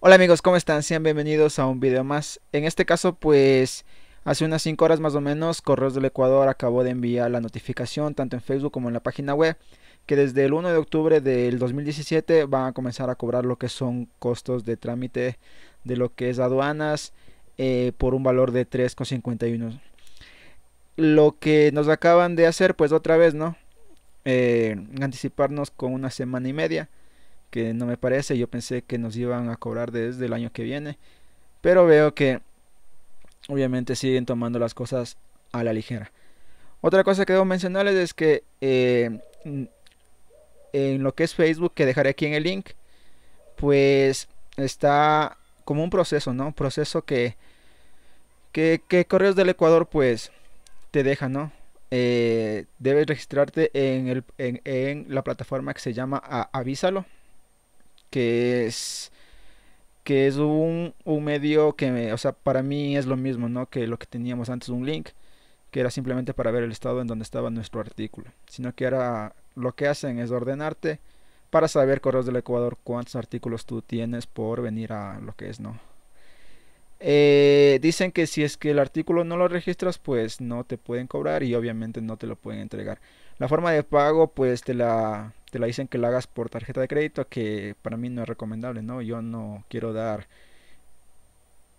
Hola amigos, ¿cómo están? Sean bienvenidos a un video más. En este caso, pues hace unas 5 horas más o menos, Correos del Ecuador acabó de enviar la notificación tanto en Facebook como en la página web que desde el 1 de octubre del 2017 van a comenzar a cobrar lo que son costos de trámite de lo que es aduanas eh, por un valor de 3,51. Lo que nos acaban de hacer, pues otra vez, ¿no? Eh, anticiparnos con una semana y media que no me parece. Yo pensé que nos iban a cobrar desde el año que viene. Pero veo que obviamente siguen tomando las cosas a la ligera. Otra cosa que debo mencionarles es que eh, en lo que es Facebook, que dejaré aquí en el link, pues está como un proceso, ¿no? Un proceso que, que, Correos del Ecuador pues te deja, ¿no? Eh, debes registrarte en, el, en, la plataforma que se llama Avísalo que es que es un, medio que, o sea, para mí es lo mismo, ¿no? Que lo que teníamos antes, un link, que era simplemente para ver el estado en donde estaba nuestro artículo, sino que ahora lo que hacen es ordenarte para saber, Correos del Ecuador, cuántos artículos tú tienes por venir a lo que es, ¿no? Eh, dicen que si es que el artículo no lo registras, pues no te pueden cobrar y obviamente no te lo pueden entregar. La forma de pago, pues te la, te la dicen que la hagas por tarjeta de crédito, que para mí no es recomendable, ¿no? Yo no quiero dar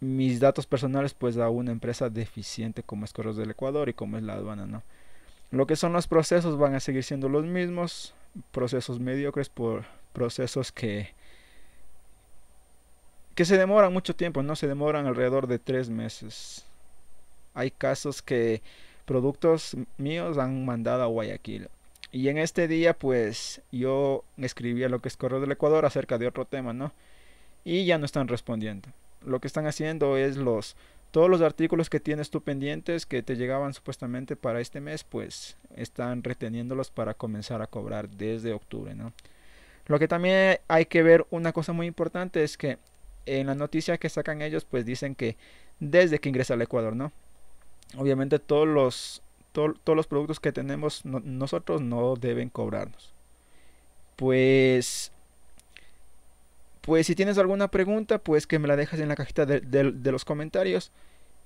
mis datos personales pues a una empresa deficiente como es Correos del Ecuador y como es la aduana, ¿no? Lo que son los procesos van a seguir siendo los mismos, procesos mediocres por procesos que que se demoran mucho tiempo, no se demoran alrededor de tres meses. Hay casos que productos míos han mandado a Guayaquil y en este día, pues yo escribía lo que es Correo del Ecuador acerca de otro tema, ¿no? Y ya no están respondiendo. Lo que están haciendo es los todos los artículos que tienes tú pendientes que te llegaban supuestamente para este mes, pues están reteniéndolos para comenzar a cobrar desde octubre, ¿no? Lo que también hay que ver una cosa muy importante es que en la noticia que sacan ellos, pues dicen que desde que ingresa al Ecuador, ¿no? Obviamente todos los todos los productos que tenemos nosotros no deben cobrarnos. Pues, pues si tienes alguna pregunta, pues que me la dejas en la cajita de, los comentarios.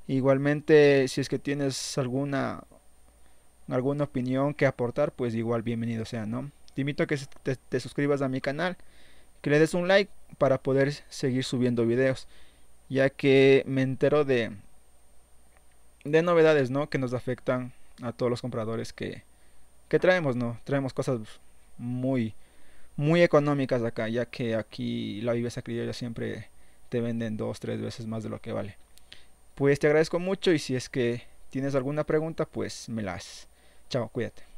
Igualmente, si es que tienes alguna alguna opinión que aportar, pues igual bienvenido sea, ¿no? Te invito a que te, te, suscribas a mi canal, que le des un like para poder seguir subiendo videos, ya que me entero de de novedades, ¿no? que nos afectan a todos los compradores que, que traemos, ¿no? Traemos cosas muy, muy económicas acá, ya que aquí la viveza criolla siempre te venden dos, tres veces más de lo que vale. Pues te agradezco mucho y si es que tienes alguna pregunta, pues me las. Chao, cuídate.